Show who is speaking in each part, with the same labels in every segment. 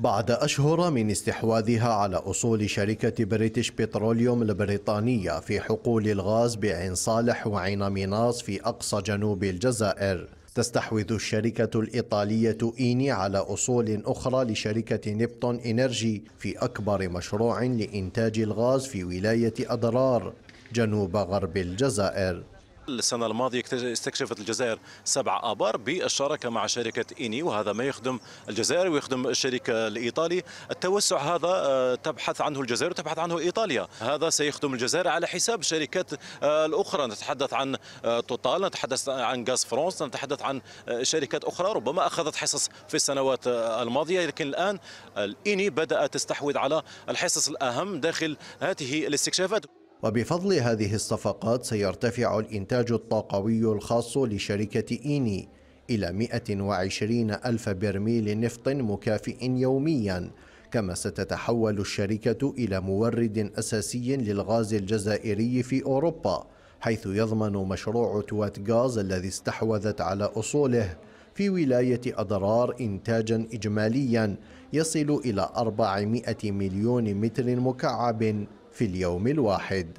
Speaker 1: بعد أشهر من استحواذها على أصول شركة بريتش بتروليوم البريطانية في حقول الغاز بعين صالح وعين ميناص في أقصى جنوب الجزائر تستحوذ الشركة الإيطالية إيني على أصول أخرى لشركة نبتون إنرجي في أكبر مشروع لإنتاج الغاز في ولاية أضرار جنوب غرب الجزائر
Speaker 2: السنة الماضية استكشفت الجزائر سبع آبار بالشراكة مع شركة إيني وهذا ما يخدم الجزائر ويخدم الشركة الإيطالي التوسع هذا آه، تبحث عنه الجزائر وتبحث عنه إيطاليا هذا سيخدم الجزائر على حساب الشركات آه، الأخرى نتحدث عن آه، توتال نتحدث عن غاز فرونس نتحدث عن شركات أخرى ربما أخذت حصص في السنوات الماضية لكن الآن الإيني بدأت تستحوذ على الحصص الأهم داخل هذه الاستكشافات
Speaker 1: وبفضل هذه الصفقات سيرتفع الإنتاج الطاقوي الخاص لشركة إيني إلى 120 ألف برميل نفط مكافئ يومياً كما ستتحول الشركة إلى مورد أساسي للغاز الجزائري في أوروبا حيث يضمن مشروع توات غاز الذي استحوذت على أصوله في ولاية أضرار إنتاجا إجماليا يصل إلى 400 مليون متر مكعب في اليوم الواحد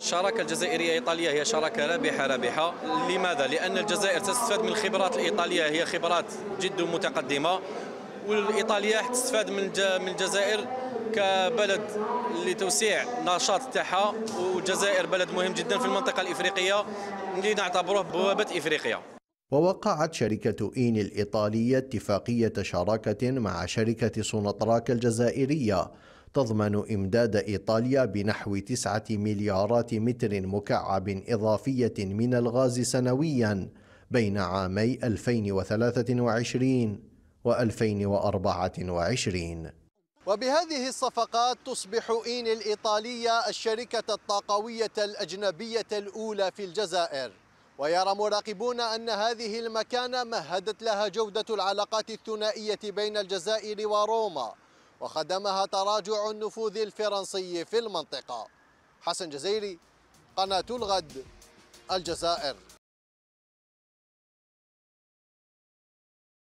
Speaker 3: الشراكة الجزائرية إيطالية هي شراكة رابحة رابحة لماذا؟ لأن الجزائر تستفاد من الخبرات الإيطالية هي خبرات جد متقدمة والإيطالية تستفاد من من الجزائر كبلد لتوسيع نشاط تاعها والجزائر بلد مهم جدا في المنطقة الإفريقية اللي نعتبره بوابة إفريقيا
Speaker 1: ووقعت شركة إين الإيطالية اتفاقية شراكة مع شركة سونطراك الجزائرية تضمن إمداد إيطاليا بنحو 9 مليارات متر مكعب إضافية من الغاز سنويا بين عامي 2023 و 2024 وبهذه الصفقات تصبح إين الإيطالية الشركة الطاقوية الأجنبية الأولى في الجزائر ويرى مراقبون أن هذه المكانة مهدت لها جودة العلاقات الثنائية بين الجزائر وروما وخدمها تراجع النفوذ الفرنسي في المنطقة
Speaker 3: حسن جزيري قناة الغد الجزائر